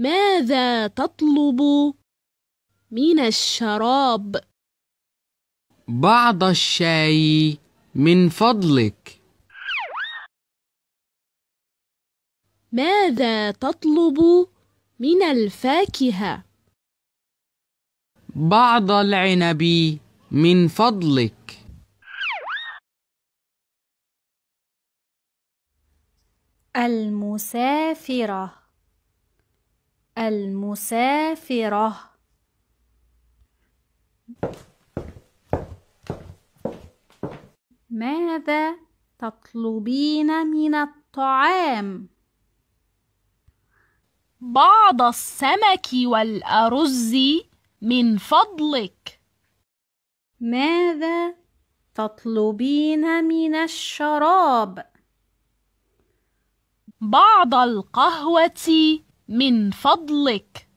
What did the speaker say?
ماذا تطلب من الشراب؟ بعض الشاي من فضلك ماذا تطلب من الفاكهة؟ بعض العنب من فضلك المسافرة المسافرة ماذا تطلبين من الطعام بعض السمك والأرز من فضلك ماذا تطلبين من الشراب بعض القهوة من فضلك